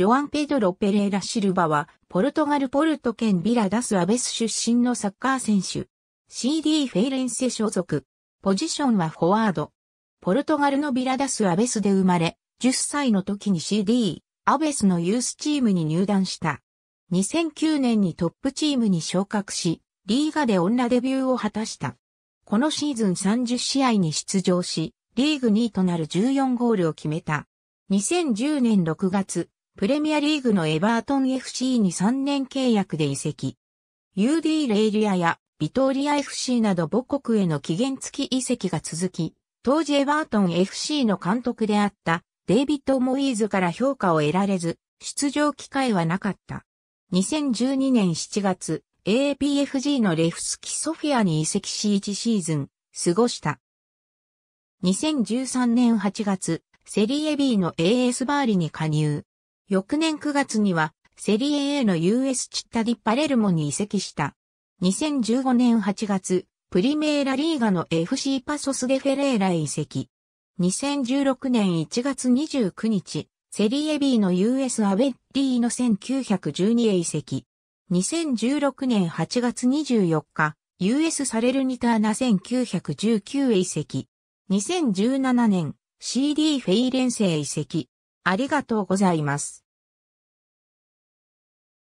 ジョアン・ペドロ・ペレーラ・シルバは、ポルトガル・ポルト県ビラダス・アベス出身のサッカー選手。CD フェイレンセ所属。ポジションはフォワード。ポルトガルのビラダス・アベスで生まれ、10歳の時に CD、アベスのユースチームに入団した。2009年にトップチームに昇格し、リーガで女デビューを果たした。このシーズン30試合に出場し、リーグ2位となる14ゴールを決めた。2010年6月、プレミアリーグのエバートン FC に3年契約で移籍。UD レイリアやビトーリア FC など母国への期限付き移籍が続き、当時エバートン FC の監督であったデイビッド・モイーズから評価を得られず、出場機会はなかった。2012年7月、APFG のレフスキソフィアに移籍し1シーズン、過ごした。2013年8月、セリエ B の AS バーリに加入。翌年9月には、セリエ A の US チッタディ・パレルモに移籍した。2015年8月、プリメーラリーガの FC パソスデフェレーラへ移籍。2016年1月29日、セリエ B の US アベッリーの1912へ移籍。2016年8月24日、US サレルニターナ1919へ移籍。2017年、CD フェイレンセへ移籍。ありがとうございます。